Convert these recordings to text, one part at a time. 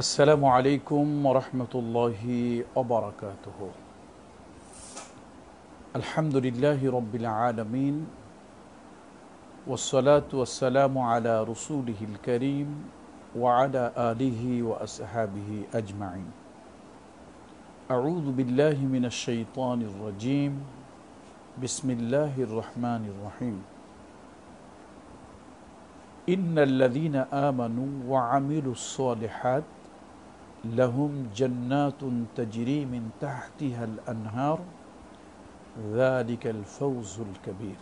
السلام عليكم ورحمة الله وبركاته الحمد لله رب العالمين والصلاة والسلام على رسوله الكريم وعلى آله وأصحابه أجمعين أعوذ بالله من الشيطان الرجيم بسم الله الرحمن الرحيم إن الذين آمنوا وعملوا الصالحات لهم جنات تجري من تحتها الأنهار ذلك الفوز الكبير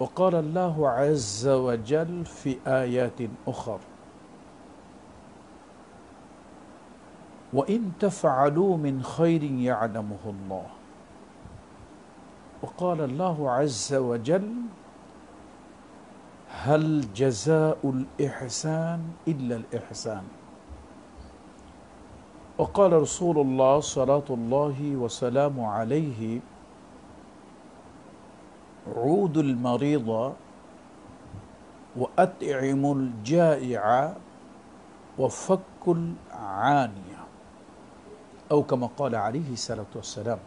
وقال الله عز وجل في آيات أخر وإن تفعلوا من خير يعلمه الله وقال الله عز وجل هل جزاء الإحسان إلا الإحسان وقال رسول الله صلاة الله وسلام عليه عود المريض وأطعم الجائع وفك العانية أو كما قال عليه الصلاة والسلام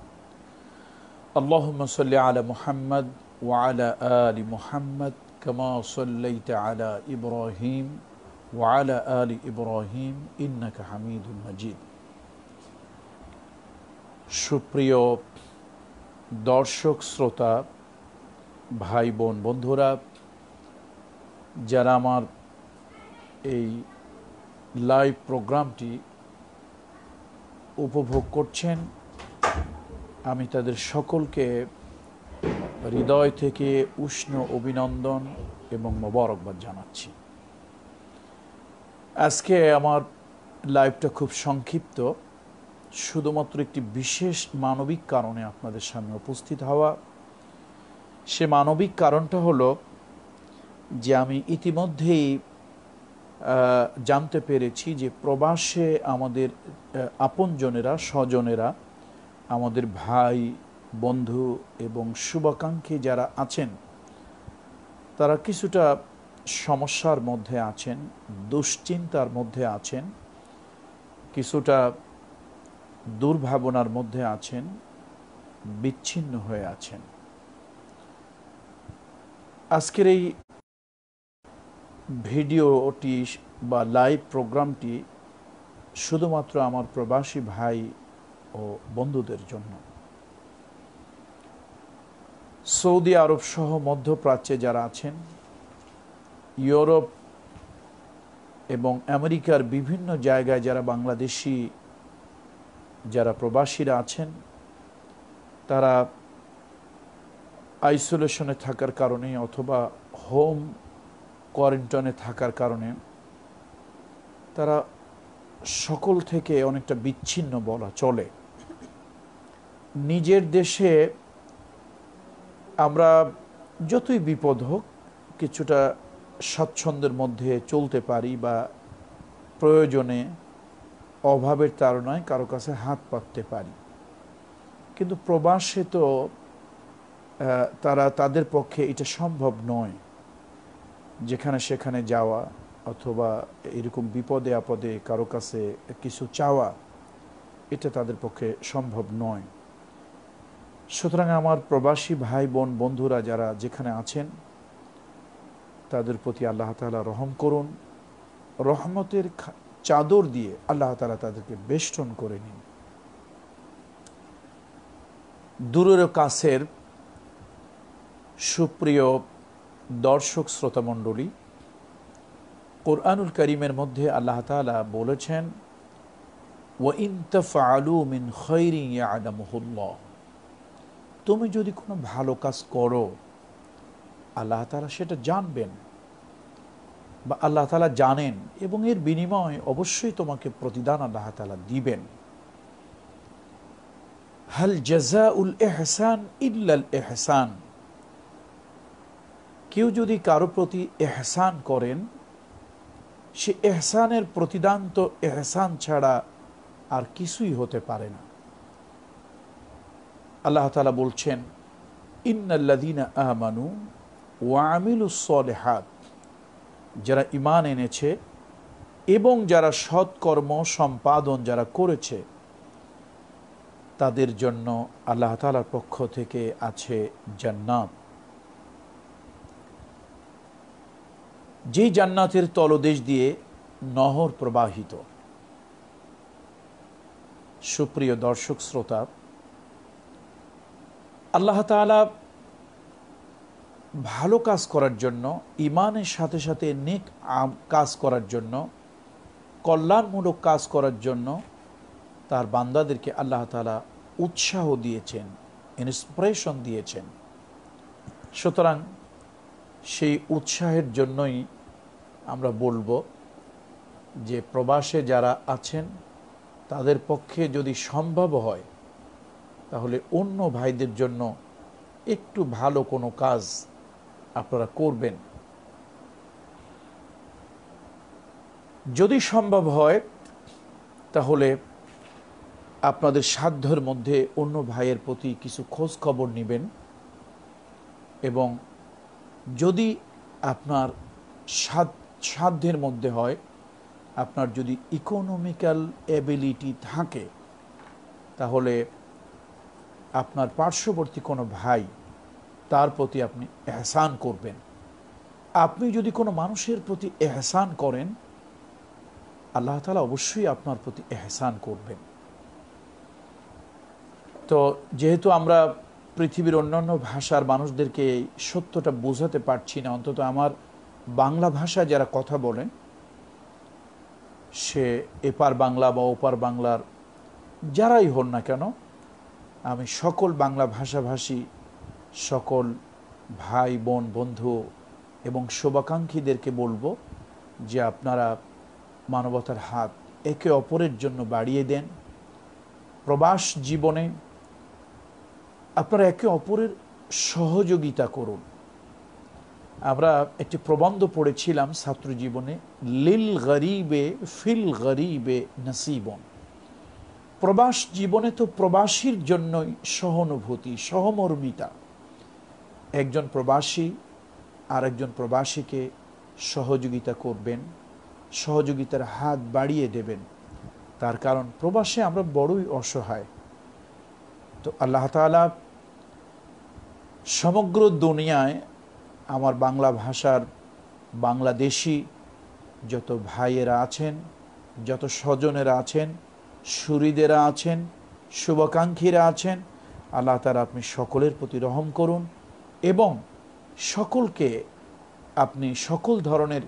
اللهم صل على محمد وعلى آل محمد كما صليت على إبراهيم وعلى آل إبراهيم إنك حميد مجيد সুপ্রিয় দর্শক শ্রোতা ভাই বোন বন্ধুরা যারা আমার এই লাইভ প্রোগ্রামটি উপভোগ করছেন আমি তাদের সকলকে হৃদয় থেকে উষ্ণ অভিনন্দন এবং মোবারকবাদ জানাচ্ছি আজকে আমার লাইভটা খুব সংক্ষিপ্ত শুধুমাত্র একটি বিশেষ মানবিক কারণে আপনাদের সামনে উপস্থিত হওয়া সে মানবিক কারণটা হলো যে আমি ইতিমধ্যেই জানতে পেরেছি যে প্রবাসে আমাদের আপনজনেরা স্বজনেরা আমাদের ভাই বন্ধু এবং শুভাকাঙ্ক্ষী যারা আছেন তারা কিছুটা সমস্যার মধ্যে আছেন দুশ্চিন্তার মধ্যে আছেন কিছুটা দুর্ভাবনার মধ্যে আছেন বিচ্ছিন্ন হয়ে আছেন আজকের এই ভিডিওটি বা লাইভ প্রোগ্রামটি শুধুমাত্র আমার প্রবাসী ভাই ও বন্ধুদের জন্য সৌদি আরব সহ মধ্যপ্রাচ্যে যারা আছেন ইউরোপ এবং আমেরিকার বিভিন্ন জায়গায় যারা বাংলাদেশি যারা প্রবাসীরা আছেন তারা আইসোলেশনে থাকার কারণে অথবা হোম কোয়ারেন্টাইনে থাকার কারণে তারা সকল থেকে অনেকটা বিচ্ছিন্ন বলা চলে নিজের দেশে আমরা যতই বিপদ হোক কিছুটা স্বাচ্ছন্দ্যের মধ্যে চলতে পারি বা প্রয়োজনে অভাবের নয় কারো কাছে হাত পাততে পারি কিন্তু প্রবাসে তো তারা তাদের পক্ষে এটা সম্ভব নয় যেখানে সেখানে যাওয়া অথবা এরকম বিপদে আপদে কারো কাছে কিছু চাওয়া এটা তাদের পক্ষে সম্ভব নয় সুতরাং আমার প্রবাসী ভাই বোন বন্ধুরা যারা যেখানে আছেন তাদের প্রতি আল্লাহ তালা রহম করুন রহমতের চাদর দিয়ে আল্লাহ তালা তাদেরকে বেষ্টন করে নিন দূরের কাছের সুপ্রিয় দর্শক শ্রোতামণ্ডলী কোরআনুল করিমের মধ্যে আল্লাহ তালা বলেছেন ও ইন্তফালুমিন তুমি যদি কোনো ভালো কাজ করো আল্লাহ তালা সেটা জানবেন বা আল্লাহ তালা জানেন এবং এর বিনিময়ে অবশ্যই তোমাকে প্রতিদান আল্লাহ তালা দিবেন হাল জাজা উল এহসান ইল্লাল এহসান কেউ যদি কারো প্রতি এহসান করেন সে এহসানের প্রতিদান তো এহসান ছাড়া আর কিছুই হতে পারে না আল্লাহ তালা বলছেন ইন্নাল্লাদিনা আহমানু ওয়ামিলুসলেহাত যারা ইমান এনেছে এবং যারা সৎকর্ম সম্পাদন যারা করেছে তাদের জন্য আল্লাহ তালার পক্ষ থেকে আছে জান্নাত যেই জান্নাতের তলদেশ দিয়ে নহর প্রবাহিত সুপ্রিয় দর্শক শ্রোতা আল্লাহ তালা ভালো কাজ করার জন্য ইমানের সাথে সাথে নেক কাজ করার জন্য কল্যাণমূলক কাজ করার জন্য তার বান্দাদেরকে আল্লাহ তালা উৎসাহ দিয়েছেন ইন্সপিরেশন দিয়েছেন সুতরাং সেই উৎসাহের জন্যই আমরা বলবো যে প্রবাসে যারা আছেন তাদের পক্ষে যদি সম্ভব হয় তাহলে অন্য ভাইদের জন্য একটু ভালো কোনো কাজ আপনারা করবেন যদি সম্ভব হয় তাহলে আপনাদের সাধ্যের মধ্যে অন্য ভাইয়ের প্রতি কিছু খোঁজ খবর নেবেন এবং যদি আপনার সাধ্যের মধ্যে হয় আপনার যদি ইকোনমিক্যাল অ্যাবিলিটি থাকে তাহলে আপনার পার্শ্ববর্তী কোনো ভাই তার প্রতি আপনি এহসান করবেন আপনি যদি কোনো মানুষের প্রতি এহসান করেন আল্লাহ তালা অবশ্যই আপনার প্রতি এহসান করবেন তো যেহেতু আমরা পৃথিবীর অন্যান্য ভাষার মানুষদেরকে এই সত্যটা বোঝাতে পারছি না অন্তত আমার বাংলা ভাষায় যারা কথা বলেন সে এপার বাংলা বা ওপার বাংলার যারাই হন না কেন আমি সকল বাংলা ভাষাভাষী সকল ভাই বোন বন্ধু এবং শুভাকাঙ্ক্ষীদেরকে বলবো যে আপনারা মানবতার হাত একে অপরের জন্য বাড়িয়ে দেন প্রবাস জীবনে আপনারা একে অপরের সহযোগিতা করুন আমরা একটি প্রবন্ধ পড়েছিলাম ছাত্র জীবনে লিল গরিবে ফিল গরিবে নসিবন প্রবাস জীবনে তো প্রবাসীর জন্যই সহানুভূতি সহমর্মিতা একজন প্রবাসী আর একজন প্রবাসীকে সহযোগিতা করবেন সহযোগিতার হাত বাড়িয়ে দেবেন তার কারণ প্রবাসে আমরা বড়ই অসহায় তো আল্লাহ তালা সমগ্র দুনিয়ায় আমার বাংলা ভাষার বাংলাদেশি যত ভাইয়েরা আছেন যত স্বজনেরা আছেন সুরিদেরা আছেন শুভাকাঙ্ক্ষীরা আছেন আল্লাহ তারা আপনি সকলের প্রতি রহম করুন এবং সকলকে আপনি সকল ধরনের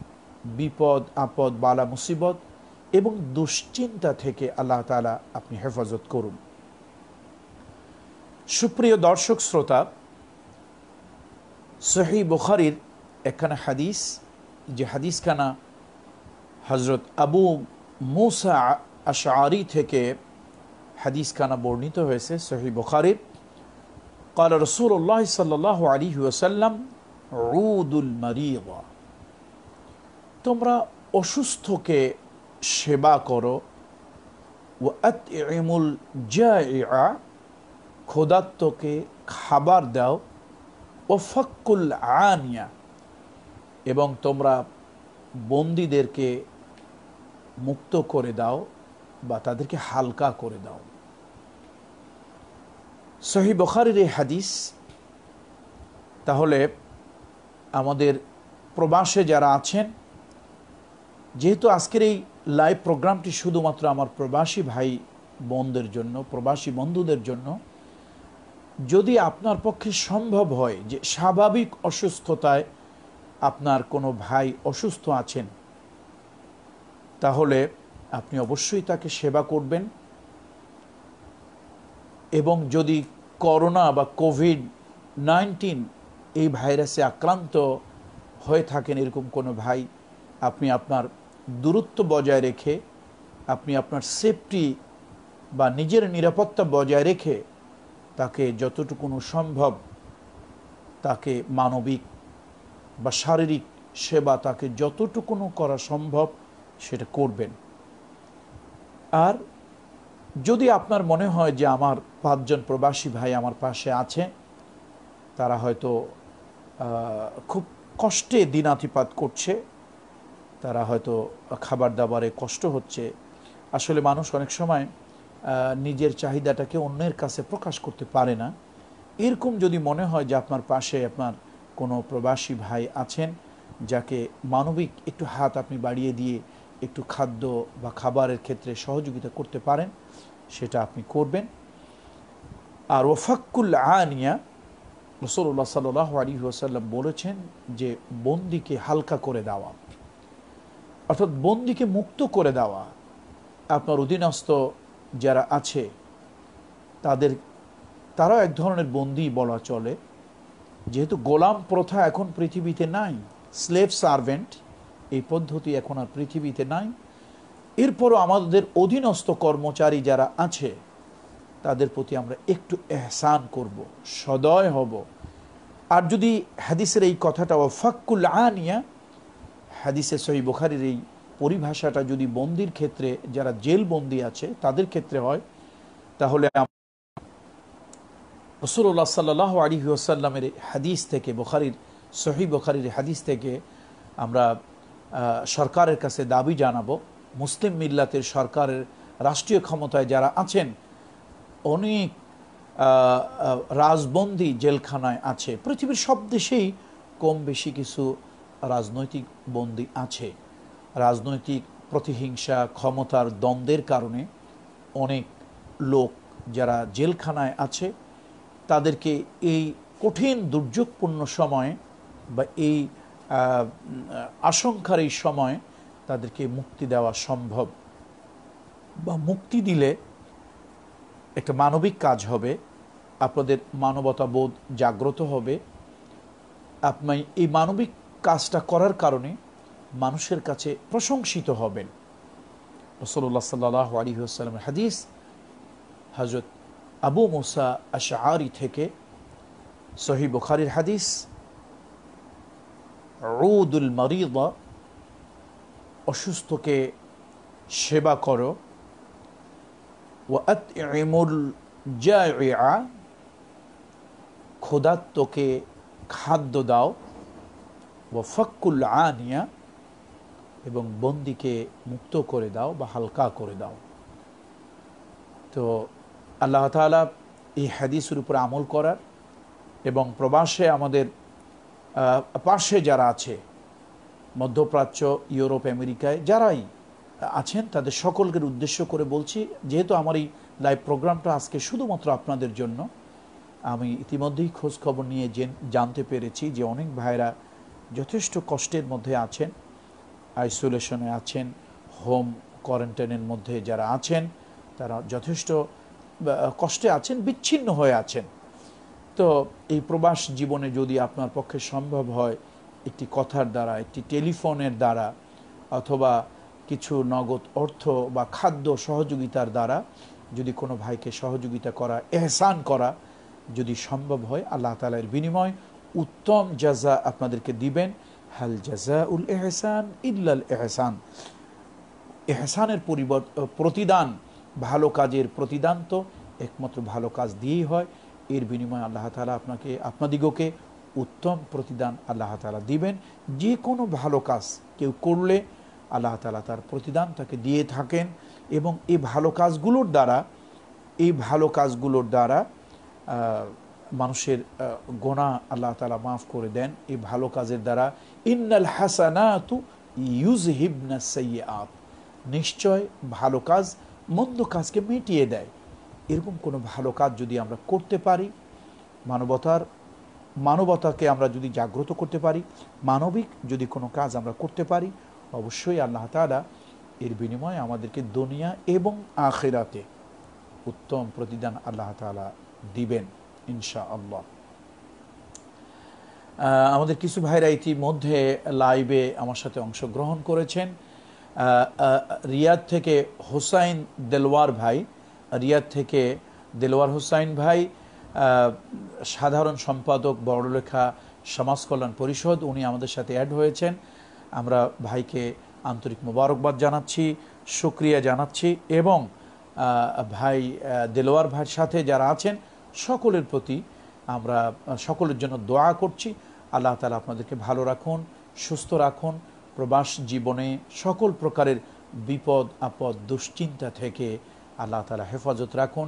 বিপদ আপদ বালা মুসিবত এবং দুশ্চিন্তা থেকে আল্লাহ তালা আপনি হেফাজত করুন সুপ্রিয় দর্শক শ্রোতা সহি বুখারির এখানে হাদিস যে হাদিসখানা হজরত আবু মুসা আশারি থেকে হাদিসখানা বর্ণিত হয়েছে সহি বুখারির قال رسول الله صلى الله عليه وسلم عود المريض তোমরা অসুস্থকে সেবা করো ও আতইমুল জাইআ খোদাত্মকে খাবার দাও ও ফক্কুল আনিয়া এবং তোমরা বন্দীদেরকে মুক্ত করে দাও বা তাদেরকে হালকা করে দাও সহি বখারির এই হাদিস তাহলে আমাদের প্রবাসে যারা আছেন যেহেতু আজকের এই লাইভ প্রোগ্রামটি শুধুমাত্র আমার প্রবাসী ভাই বোনদের জন্য প্রবাসী বন্ধুদের জন্য যদি আপনার পক্ষে সম্ভব হয় যে স্বাভাবিক অসুস্থতায় আপনার কোনো ভাই অসুস্থ আছেন তাহলে আপনি অবশ্যই তাকে সেবা করবেন এবং যদি করোনা বা কোভিড নাইন্টিন এই ভাইরাসে আক্রান্ত হয়ে থাকেন এরকম কোনো ভাই আপনি আপনার দূরত্ব বজায় রেখে আপনি আপনার সেফটি বা নিজের নিরাপত্তা বজায় রেখে তাকে যতটুকুনো সম্ভব তাকে মানবিক বা শারীরিক সেবা তাকে যতটুকুনো করা সম্ভব সেটা করবেন আর যদি আপনার মনে হয় যে আমার পাঁচজন প্রবাসী ভাই আমার পাশে আছে তারা হয়তো খুব কষ্টে দিনাতিপাত করছে তারা হয়তো খাবার দাবারে কষ্ট হচ্ছে আসলে মানুষ অনেক সময় নিজের চাহিদাটাকে অন্যের কাছে প্রকাশ করতে পারে না এরকম যদি মনে হয় যে আপনার পাশে আপনার কোনো প্রবাসী ভাই আছেন যাকে মানবিক একটু হাত আপনি বাড়িয়ে দিয়ে একটু খাদ্য বা খাবারের ক্ষেত্রে সহযোগিতা করতে পারেন সেটা আপনি করবেন আর ওফাক্কুল আনিয়া রসল্লা সাল আলী ওসাল্লাম বলেছেন যে বন্দিকে হালকা করে দেওয়া অর্থাৎ বন্দিকে মুক্ত করে দেওয়া আপনার অধীনস্থ যারা আছে তাদের তারাও এক ধরনের বন্দি বলা চলে যেহেতু গোলাম প্রথা এখন পৃথিবীতে নাই স্লেভ সার্ভেন্ট এই পদ্ধতি এখন আর পৃথিবীতে নাই এরপরও আমাদের অধীনস্থ কর্মচারী যারা আছে তাদের প্রতি আমরা একটু এহসান করব সদয় হব আর যদি হাদিসের এই কথাটা ওফাক্কুল আনিয়া হাদিসে সহি বুখারির এই পরিভাষাটা যদি বন্দির ক্ষেত্রে যারা জেল বন্দি আছে তাদের ক্ষেত্রে হয় তাহলে রসুল্লাহ সাল্লাহ আলী হাদিস থেকে বুখারির সহি বুখারির হাদিস থেকে আমরা সরকারের কাছে দাবি জানাবো মুসলিম মিল্লাতের সরকারের রাষ্ট্রীয় ক্ষমতায় যারা আছেন অনেক রাজবন্দী জেলখানায় আছে পৃথিবীর সব দেশেই কম বেশি কিছু রাজনৈতিক বন্দী আছে রাজনৈতিক প্রতিহিংসা ক্ষমতার দ্বন্দ্বের কারণে অনেক লোক যারা জেলখানায় আছে তাদেরকে এই কঠিন দুর্যোগপূর্ণ সময়ে বা এই আশঙ্কার এই সময় তাদেরকে মুক্তি দেওয়া সম্ভব বা মুক্তি দিলে একটা মানবিক কাজ হবে আপনাদের মানবতাবোধ জাগ্রত হবে আপনি এই মানবিক কাজটা করার কারণে মানুষের কাছে প্রশংসিত হবেন রসল্লা সাল্লাহ আলী হাদিস হজরত আবু মোসা আশাহারি থেকে সহি বুখারির হাদিস রৌদুল মরিদা অসুস্থকে সেবা করো ওয়াত জয়া ক্ষুধাত্মকে খাদ্য দাও ও ফক্কুল আনিয়া এবং বন্দিকে মুক্ত করে দাও বা হালকা করে দাও তো আল্লাহ তালা এই হাদিসের উপর আমল করার এবং প্রবাসে আমাদের পাশে যারা আছে মধ্যপ্রাচ্য ইউরোপ আমেরিকায় যারাই আছেন তাদের সকলকে উদ্দেশ্য করে বলছি যেহেতু আমার এই লাইভ প্রোগ্রামটা আজকে শুধুমাত্র আপনাদের জন্য আমি ইতিমধ্যেই খোঁজখবর নিয়ে নিয়ে জানতে পেরেছি যে অনেক ভাইরা যথেষ্ট কষ্টের মধ্যে আছেন আইসোলেশনে আছেন হোম কোয়ারেন্টাইনের মধ্যে যারা আছেন তারা যথেষ্ট কষ্টে আছেন বিচ্ছিন্ন হয়ে আছেন তো এই প্রবাস জীবনে যদি আপনার পক্ষে সম্ভব হয় একটি কথার দ্বারা একটি টেলিফোনের দ্বারা অথবা কিছু নগদ অর্থ বা খাদ্য সহযোগিতার দ্বারা যদি কোনো ভাইকে সহযোগিতা করা এহসান করা যদি সম্ভব হয় আল্লাহ তালের বিনিময় উত্তম জাজা আপনাদেরকে দিবেন হাল জাজা উল এহসান ইল্লাল এহসান এহসানের পরিবর্ত প্রতিদান ভালো কাজের প্রতিদান তো একমাত্র ভালো কাজ দিয়েই হয় এর বিনিময়ে আল্লাহ তালা আপনাকে আপনাদিগকে উত্তম প্রতিদান আল্লাহ তালা দিবেন যে কোনো ভালো কাজ কেউ করলে আল্লাহ তালা তার প্রতিদান তাকে দিয়ে থাকেন এবং এই ভালো কাজগুলোর দ্বারা এই ভালো কাজগুলোর দ্বারা মানুষের গোনা আল্লাহ তালা মাফ করে দেন এই ভালো কাজের দ্বারা ইন্নাল হাসানাতু ইউজ হিবনা সৈয়ে আপ নিশ্চয় ভালো কাজ মন্দ কাজকে মিটিয়ে দেয় এরকম কোনো ভালো কাজ যদি আমরা করতে পারি মানবতার মানবতাকে আমরা যদি জাগ্রত করতে পারি মানবিক যদি কোনো কাজ আমরা করতে পারি অবশ্যই আল্লাহ তালা এর বিনিময়ে আমাদেরকে দুনিয়া এবং আখেরাতে উত্তম প্রতিদান আল্লাহ তালা দিবেন ইনশা আল্লাহ আমাদের কিছু ভাইরা ইতিমধ্যে লাইভে আমার সাথে অংশগ্রহণ করেছেন রিয়াদ থেকে হোসাইন দেলওয়ার ভাই রিয়াদ থেকে দেলওয়ার হোসাইন ভাই সাধারণ সম্পাদক বড়লেখা সমাজ কল্যাণ পরিষদ উনি আমাদের সাথে অ্যাড হয়েছেন আমরা ভাইকে আন্তরিক মোবারকবাদ জানাচ্ছি সুক্রিয়া জানাচ্ছি এবং ভাই দেলোয়ার ভাইয়ের সাথে যারা আছেন সকলের প্রতি আমরা সকলের জন্য দোয়া করছি আল্লাহ তালা আপনাদেরকে ভালো রাখুন সুস্থ রাখুন প্রবাস জীবনে সকল প্রকারের বিপদ আপদ দুশ্চিন্তা থেকে আল্লাহ তালা হেফাজত রাখুন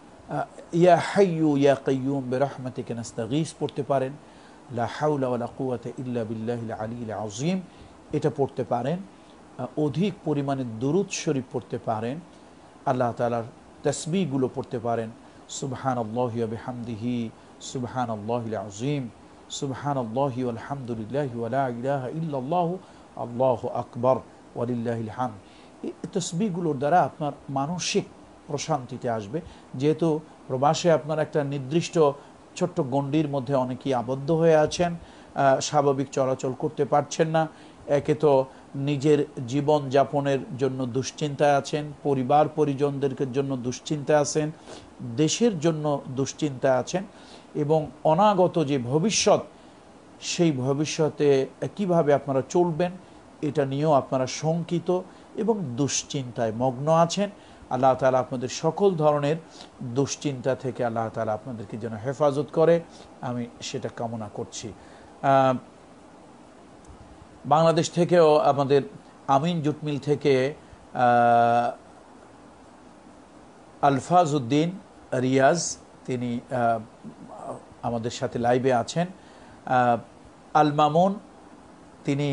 ইয়া হাইয়ু ইয়া কাইয়ুম বেরহমতে কেনাস্তাগিস পড়তে পারেন লা হাউলা ওয়ালা কুয়াতে ইল্লা বিল্লাহিল আলী আজিম এটা পড়তে পারেন অধিক পরিমাণে দুরুদ শরীফ পড়তে পারেন আল্লাহ তালার তসবিগুলো পড়তে পারেন সুবহান আল্লাহ বেহামদিহি সুবহান আল্লাহ আজিম সুবহান আল্লাহ আলহামদুলিল্লাহ ইলাহ ইল্লাহ আল্লাহ আকবর ওয়ালিল্লাহ হাম এই তসবিগুলোর দ্বারা আপনার মানসিক প্রশান্তিতে আসবে যেহেতু প্রবাসে আপনার একটা নির্দিষ্ট ছোট্ট গণ্ডির মধ্যে অনেকেই আবদ্ধ হয়ে আছেন স্বাভাবিক চলাচল করতে পারছেন না একে তো নিজের জীবন যাপনের জন্য দুশ্চিন্তায় আছেন পরিবার পরিজনদের জন্য দুশ্চিন্তা আছেন দেশের জন্য দুশ্চিন্তা আছেন এবং অনাগত যে ভবিষ্যৎ সেই ভবিষ্যতে কিভাবে আপনারা চলবেন এটা নিয়েও আপনারা শঙ্কিত এবং দুশ্চিন্তায় মগ্ন আছেন আল্লাহ তালা আপনাদের সকল ধরনের দুশ্চিন্তা থেকে আল্লাহ তালা আপনাদেরকে যেন হেফাজত করে আমি সেটা কামনা করছি বাংলাদেশ থেকেও আমাদের আমিন জুটমিল থেকে আলফাজ উদ্দিন রিয়াজ তিনি আমাদের সাথে লাইভে আছেন আল মামুন তিনি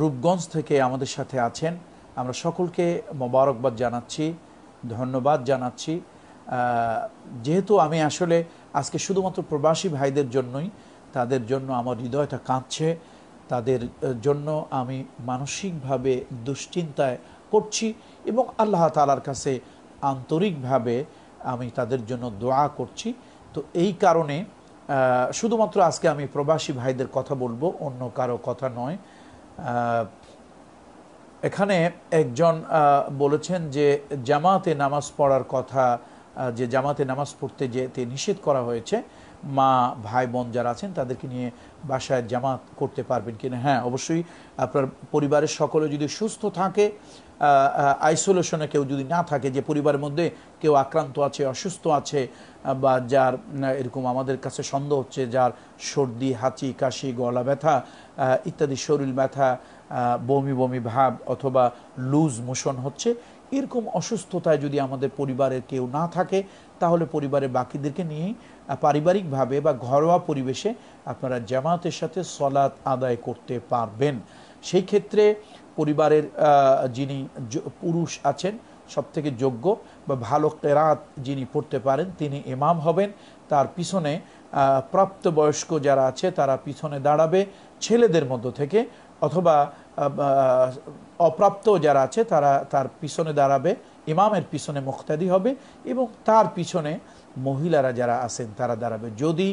রূপগঞ্জ থেকে আমাদের সাথে আছেন আমরা সকলকে মোবারকবাদ জানাচ্ছি ধন্যবাদ জানাচ্ছি যেহেতু আমি আসলে আজকে শুধুমাত্র প্রবাসী ভাইদের জন্যই তাদের জন্য আমার হৃদয়টা কাঁদছে তাদের জন্য আমি মানসিকভাবে দুশ্চিন্তায় করছি এবং আল্লাহ তালার কাছে আন্তরিকভাবে আমি তাদের জন্য দোয়া করছি তো এই কারণে শুধুমাত্র আজকে আমি প্রবাসী ভাইদের কথা বলবো অন্য কারো কথা নয় এখানে একজন বলেছেন যে জামাতে নামাজ পড়ার কথা যে জামাতে নামাজ পড়তে যেতে নিষেধ করা হয়েছে মা ভাই বোন যারা আছেন তাদেরকে নিয়ে বাসায় জামাত করতে পারবেন কিনা হ্যাঁ অবশ্যই আপনার পরিবারের সকলে যদি সুস্থ থাকে আইসোলেশনে কেউ যদি না থাকে যে পরিবারের মধ্যে কেউ আক্রান্ত আছে অসুস্থ আছে বা যার এরকম আমাদের কাছে সন্দেহ হচ্ছে যার সর্দি হাঁচি কাশি গলা ব্যথা ইত্যাদি শরীর ব্যথা বমি বমি ভাব অথবা লুজ মোশন হচ্ছে এরকম অসুস্থতায় যদি আমাদের পরিবারের কেউ না থাকে তাহলে পরিবারের বাকিদেরকে নিয়েই পারিবারিকভাবে বা ঘরোয়া পরিবেশে আপনারা জামাতের সাথে সলাৎ আদায় করতে পারবেন সেই ক্ষেত্রে পরিবারের যিনি পুরুষ আছেন সবথেকে যোগ্য বা ভালো কেরাত যিনি পড়তে পারেন তিনি এমাম হবেন তার পিছনে প্রাপ্তবয়স্ক যারা আছে তারা পিছনে দাঁড়াবে ছেলেদের মধ্য থেকে অথবা অপ্রাপ্ত যারা আছে তারা তার পিছনে দাঁড়াবে ইমামের পিছনে মুখতাদি হবে এবং তার পিছনে মহিলারা যারা আছেন তারা দাঁড়াবে যদি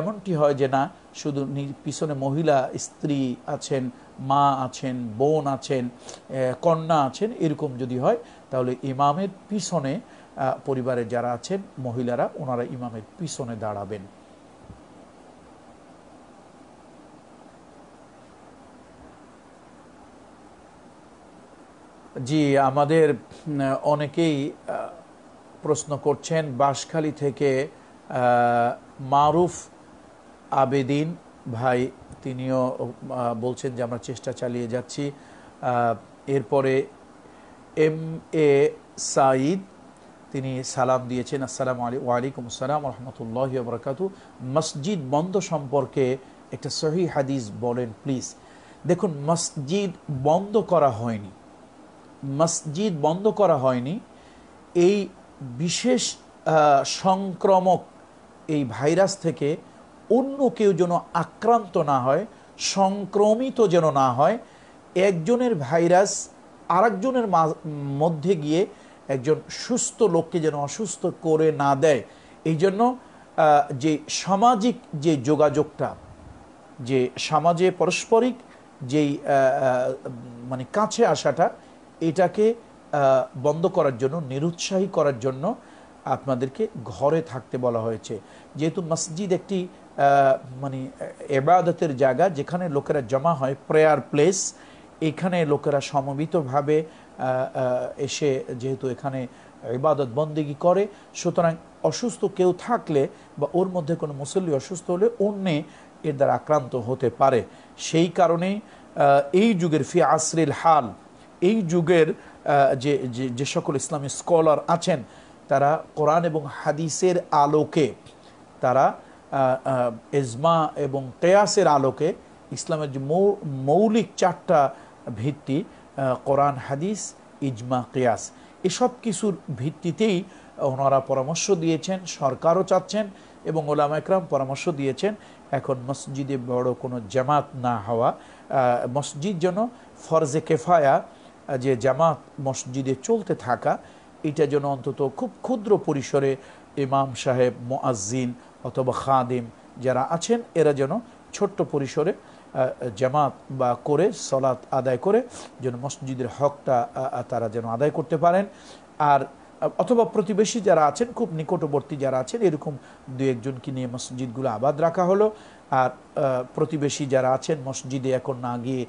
এমনটি হয় যে না শুধু পিছনে মহিলা স্ত্রী আছেন মা আছেন বোন আছেন কন্যা আছেন এরকম যদি হয় তাহলে ইমামের পিছনে পরিবারের যারা আছেন মহিলারা ওনারা ইমামের পিছনে দাঁড়াবেন জি আমাদের অনেকেই প্রশ্ন করছেন বাঁশখালী থেকে মারুফ আবেদিন ভাই তিনিও বলছেন যে আমরা চেষ্টা চালিয়ে যাচ্ছি এরপরে এম এ সাঈদ তিনি সালাম দিয়েছেন আসসালামু আলী ওয়ালাইকুম আসসালাম রহমতুল্লাহ বরকাতু মসজিদ বন্ধ সম্পর্কে একটা সহি হাদিস বলেন প্লিজ দেখুন মসজিদ বন্ধ করা হয়নি মসজিদ বন্ধ করা হয়নি এই বিশেষ সংক্রমক এই ভাইরাস থেকে অন্য কেউ যেন আক্রান্ত না হয় সংক্রমিত যেন না হয় একজনের ভাইরাস আরেকজনের মধ্যে গিয়ে একজন সুস্থ লোককে যেন অসুস্থ করে না দেয় এই জন্য যে সামাজিক যে যোগাযোগটা যে সমাজে পারস্পরিক যেই মানে কাছে আসাটা এটাকে বন্ধ করার জন্য নিরুৎসাহী করার জন্য আপনাদেরকে ঘরে থাকতে বলা হয়েছে যেহেতু মসজিদ একটি মানে এবাদতের জায়গা যেখানে লোকেরা জমা হয় প্রেয়ার প্লেস এখানে লোকেরা সমবিতভাবে এসে যেহেতু এখানে ইবাদত বন্দিগি করে সুতরাং অসুস্থ কেউ থাকলে বা ওর মধ্যে কোনো মুসল্লি অসুস্থ হলে অন্যে এর দ্বারা আক্রান্ত হতে পারে সেই কারণে এই যুগের ফি আসরিল হাল এই যুগের যে যে সকল ইসলামী স্কলার আছেন তারা কোরআন এবং হাদিসের আলোকে তারা এজমা এবং কেয়াসের আলোকে ইসলামের যে মৌলিক চারটা ভিত্তি কোরআন হাদিস ইজমা কেয়াস এসব কিছুর ভিত্তিতেই ওনারা পরামর্শ দিয়েছেন সরকারও চাচ্ছেন এবং ওলাম একরাম পরামর্শ দিয়েছেন এখন মসজিদে বড় কোনো জামাত না হওয়া মসজিদ যেন ফরজে কেফায়া যে জামাত মসজিদে চলতে থাকা এটা যেন অন্তত খুব ক্ষুদ্র পরিসরে ইমাম সাহেব মোয়াজ্জিন অথবা খাদিম যারা আছেন এরা যেন ছোট্ট পরিসরে জামাত বা করে সলাৎ আদায় করে যেন মসজিদের হকটা তারা যেন আদায় করতে পারেন আর অথবা প্রতিবেশী যারা আছেন খুব নিকটবর্তী যারা আছেন এরকম দু একজনকে নিয়ে মসজিদগুলো আবাদ রাখা হলো আর প্রতিবেশী যারা আছেন মসজিদে এখন না গিয়ে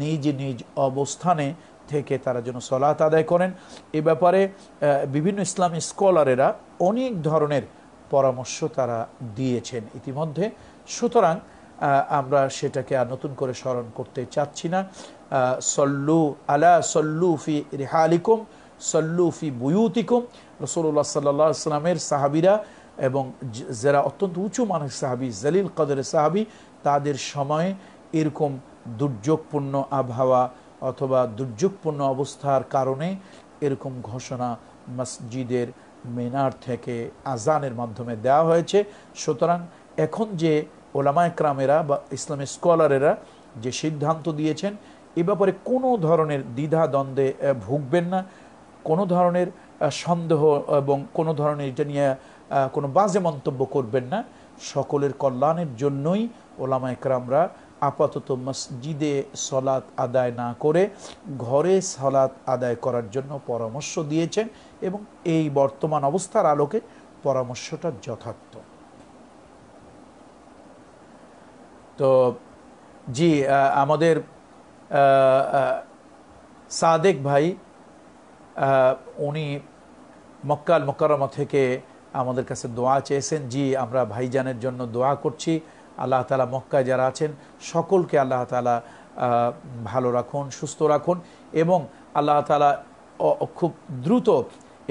নিজ নিজ অবস্থানে থেকে তারা যেন সলাত আদায় করেন এ ব্যাপারে বিভিন্ন ইসলামী স্কলারেরা অনেক ধরনের পরামর্শ তারা দিয়েছেন ইতিমধ্যে সুতরাং আমরা সেটাকে আর নতুন করে স্মরণ করতে চাচ্ছি না সল্লু আলা সল্লুফি রেহা রেহালিকুম সল্লুফি বুয়ুতিকুম রসুল্লাহ সাল্লা সাল্লামের সাহাবিরা এবং যারা অত্যন্ত উঁচু মানস সাহাবি জালিল কদরের সাহাবি তাদের সময়ে এরকম দুর্যোগপূর্ণ আবহাওয়া অথবা দুর্যোগপূর্ণ অবস্থার কারণে এরকম ঘোষণা মসজিদের মিনার থেকে আজানের মাধ্যমে দেওয়া হয়েছে সুতরাং এখন যে ওলামা একরামেরা বা ইসলামী স্কলারেরা যে সিদ্ধান্ত দিয়েছেন এ ব্যাপারে কোনো ধরনের দ্বিধা দ্বন্দ্বে ভুগবেন না কোনো ধরনের সন্দেহ এবং কোনো ধরনের এটা নিয়ে কোনো বাজে মন্তব্য করবেন না সকলের কল্যাণের জন্যই ওলামা একরামরা আপাতত মসজিদে সলাৎ আদায় না করে ঘরে সলাৎ আদায় করার জন্য পরামর্শ দিয়েছেন এবং এই বর্তমান অবস্থার আলোকে পরামর্শটা যথার্থ তো জি আমাদের সাদেক ভাই উনি মক্কাল মক্কারমা থেকে আমাদের কাছে দোয়া চেয়েছেন জি আমরা ভাইজানের জন্য দোয়া করছি আল্লাহ তালা মক্কায় যারা আছেন সকলকে আল্লাহ তালা ভালো রাখুন সুস্থ রাখুন এবং আল্লাহ তালা খুব দ্রুত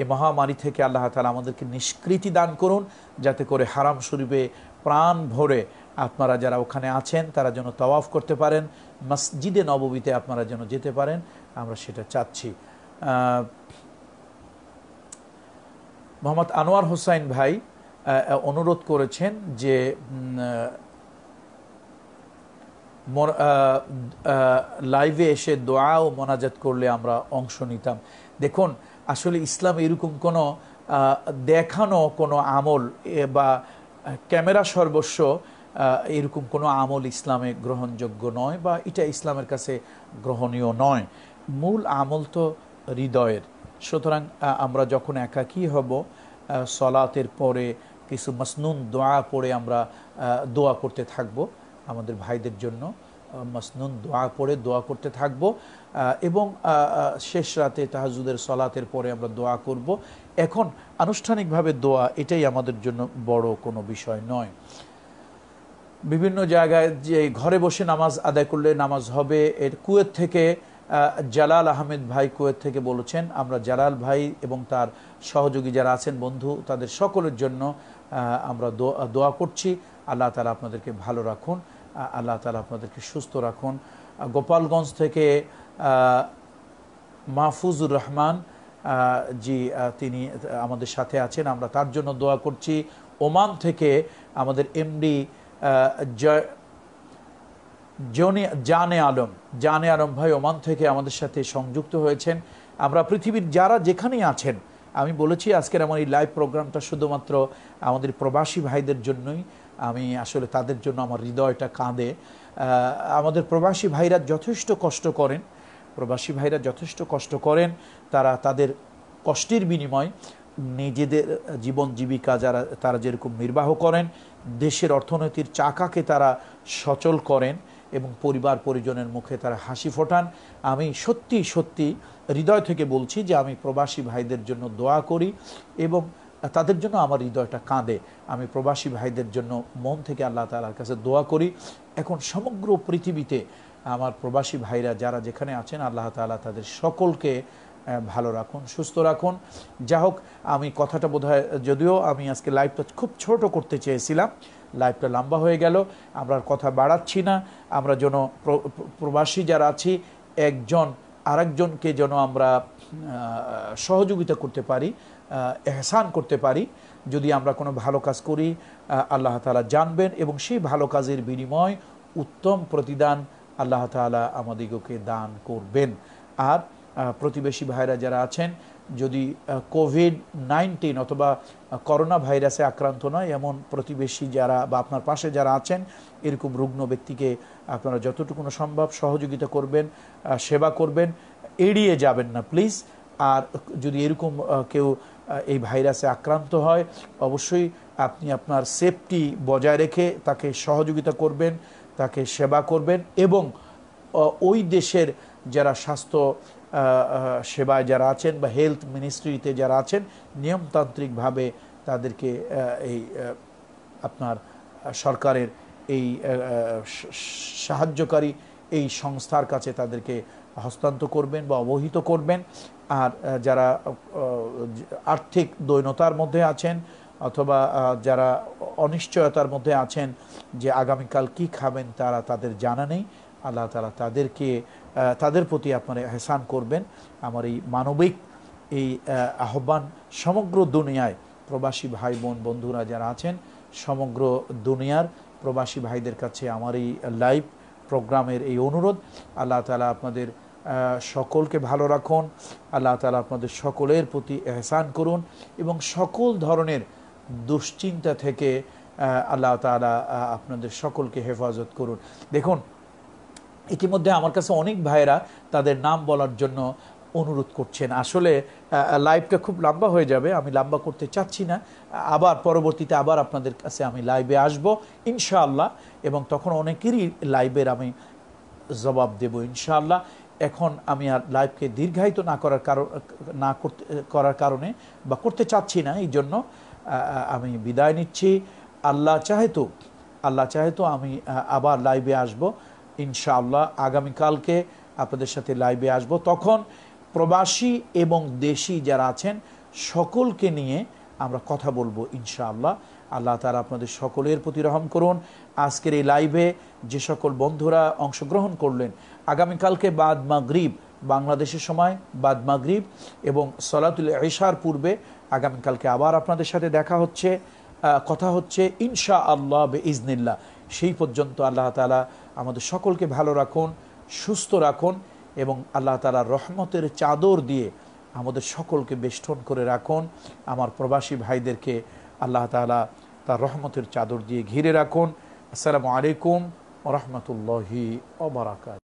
এই মহামারী থেকে আল্লাহ তালা আমাদেরকে নিষ্কৃতি দান করুন যাতে করে হারাম শরীফে প্রাণ ভরে আপনারা যারা ওখানে আছেন তারা যেন তওয়াফ করতে পারেন মসজিদে নববীতে আপনারা যেন যেতে পারেন আমরা সেটা চাচ্ছি মোহাম্মদ আনোয়ার হোসাইন ভাই অনুরোধ করেছেন যে লাইভে এসে দোয়া ও মোনাজাত করলে আমরা অংশ নিতাম দেখুন আসলে ইসলাম এরকম কোনো দেখানো কোনো আমল বা ক্যামেরা সর্বস্ব এরকম কোনো আমল ইসলামে গ্রহণযোগ্য নয় বা এটা ইসলামের কাছে গ্রহণীয় নয় মূল আমল তো হৃদয়ের সুতরাং আমরা যখন একাকী হব সলাতের পরে কিছু মসনুন দোয়া পড়ে আমরা দোয়া করতে থাকবো আমাদের ভাইদের জন্য মাসনুন দোয়া পড়ে দোয়া করতে থাকব এবং শেষ রাতে তাহাজুদের সলাতের পরে আমরা দোয়া করব এখন আনুষ্ঠানিকভাবে দোয়া এটাই আমাদের জন্য বড় কোনো বিষয় নয় বিভিন্ন জায়গায় যে ঘরে বসে নামাজ আদায় করলে নামাজ হবে এর কুয়েত থেকে জালাল আহমেদ ভাই কুয়েত থেকে বলেছেন আমরা জালাল ভাই এবং তার সহযোগী যারা আছেন বন্ধু তাদের সকলের জন্য আমরা দোয়া করছি আল্লাহ তালা আপনাদেরকে ভালো রাখুন আল্লাহ তালা আপনাদেরকে সুস্থ রাখুন গোপালগঞ্জ থেকে মাহফুজুর রহমান জি তিনি আমাদের সাথে আছেন আমরা তার জন্য দোয়া করছি ওমান থেকে আমাদের এমডি জনে জানে আলম জানে আলম ভাই ওমান থেকে আমাদের সাথে সংযুক্ত হয়েছেন আমরা পৃথিবীর যারা যেখানেই আছেন আমি বলেছি আজকের আমার এই লাইভ প্রোগ্রামটা শুধুমাত্র আমাদের প্রবাসী ভাইদের জন্যই আমি আসলে তাদের জন্য আমার হৃদয়টা কাঁদে আমাদের প্রবাসী ভাইরা যথেষ্ট কষ্ট করেন প্রবাসী ভাইরা যথেষ্ট কষ্ট করেন তারা তাদের কষ্টের বিনিময় নিজেদের জীবন জীবিকা যারা তারা যেরকম নির্বাহ করেন দেশের অর্থনীতির চাকাকে তারা সচল করেন এবং পরিবার পরিজনের মুখে তারা হাসি ফোটান আমি সত্যি সত্যি হৃদয় থেকে বলছি যে আমি প্রবাসী ভাইদের জন্য দোয়া করি এবং তাদের জন্য আমার হৃদয়টা কাঁদে আমি প্রবাসী ভাইদের জন্য মন থেকে আল্লাহ তালার কাছে দোয়া করি এখন সমগ্র পৃথিবীতে আমার প্রবাসী ভাইরা যারা যেখানে আছেন আল্লাহ তালা তাদের সকলকে ভালো রাখুন সুস্থ রাখুন যা হোক আমি কথাটা বোধ যদিও আমি আজকে লাইভটা খুব ছোট করতে চেয়েছিলাম লাইভটা লম্বা হয়ে গেল আমরা কথা বাড়াচ্ছি না আমরা যেন প্রবাসী যারা আছি একজন আরেকজনকে যেন আমরা সহযোগিতা করতে পারি এহসান করতে পারি যদি আমরা কোনো ভালো কাজ করি আল্লাহ তালা জানবেন এবং সেই ভালো কাজের বিনিময় উত্তম প্রতিদান আল্লাহ তালা আমাদিগকে দান করবেন আর প্রতিবেশী ভাইরা যারা আছেন যদি কোভিড নাইন্টিন অথবা করোনা ভাইরাসে আক্রান্ত নয় এমন প্রতিবেশী যারা বা আপনার পাশে যারা আছেন এরকম রুগ্ন ব্যক্তিকে আপনারা যতটুকু সম্ভব সহযোগিতা করবেন সেবা করবেন এড়িয়ে যাবেন না প্লিজ আর যদি এরকম কেউ এই ভাইরাসে আক্রান্ত হয় অবশ্যই আপনি আপনার সেফটি বজায় রেখে তাকে সহযোগিতা করবেন তাকে সেবা করবেন এবং ওই দেশের যারা স্বাস্থ্য সেবায় যারা আছেন বা হেলথ মিনিস্ট্রিতে যারা আছেন নিয়মতান্ত্রিকভাবে তাদেরকে এই আপনার সরকারের এই সাহায্যকারী এই সংস্থার কাছে তাদেরকে হস্তান্তর করবেন বা অবহিত করবেন আর যারা আর্থিক দৈনতার মধ্যে আছেন অথবা যারা অনিশ্চয়তার মধ্যে আছেন যে আগামীকাল কি খাবেন তারা তাদের জানা নেই আল্লাহ তালা তাদেরকে তাদের প্রতি আপনার হেসান করবেন আমার এই মানবিক এই আহ্বান সমগ্র দুনিয়ায় প্রবাসী ভাই বোন বন্ধুরা যারা আছেন সমগ্র দুনিয়ার প্রবাসী ভাইদের কাছে আমার এই লাইভ প্রোগ্রামের এই অনুরোধ আল্লাহ তালা আপনাদের সকলকে ভালো রাখুন আল্লাহ তালা আপনাদের সকলের প্রতি এহসান করুন এবং সকল ধরনের দুশ্চিন্তা থেকে আল্লাহ তালা আপনাদের সকলকে হেফাজত করুন দেখুন ইতিমধ্যে আমার কাছে অনেক ভাইয়েরা তাদের নাম বলার জন্য অনুরোধ করছেন আসলে লাইভটা খুব লম্বা হয়ে যাবে আমি লম্বা করতে চাচ্ছি না আবার পরবর্তীতে আবার আপনাদের কাছে আমি লাইভে আসব ইনশাআল্লাহ এবং তখন অনেকেরই লাইভের আমি জবাব দেব ইনশাআল্লাহ এখন আমি আর লাইফকে দীর্ঘায়িত না করার কারণ না করতে করার কারণে বা করতে চাচ্ছি না এই জন্য আমি বিদায় নিচ্ছি আল্লাহ চাহে তো আল্লাহ চাহে তো আমি আবার লাইভে আসব ইনশাআল্লাহ আগামীকালকে আপনাদের সাথে লাইভে আসব তখন প্রবাসী এবং দেশি যারা আছেন সকলকে নিয়ে আমরা কথা বলবো ইনশাআল্লাহ আল্লাহ তারা আপনাদের সকলের প্রতি রহম করুন আজকের এই লাইভে যে সকল বন্ধুরা অংশগ্রহণ করলেন আগামীকালকে বাদ মাগরিব বাংলাদেশের সময় বাদ মাগরিব এবং সলাতুল এশার পূর্বে আগামীকালকে আবার আপনাদের সাথে দেখা হচ্ছে কথা হচ্ছে ইনশা আল্লাহ বে ইজনিল্লা সেই পর্যন্ত আল্লাহ তালা আমাদের সকলকে ভালো রাখুন সুস্থ রাখুন এবং আল্লাহ তালা রহমতের চাদর দিয়ে আমাদের সকলকে বেষ্টন করে রাখুন আমার প্রবাসী ভাইদেরকে আল্লাহ তালা তার রহমতের চাদর দিয়ে ঘিরে রাখুন আসসালামু আলাইকুম রহমতুল্লাহি অবরাকাত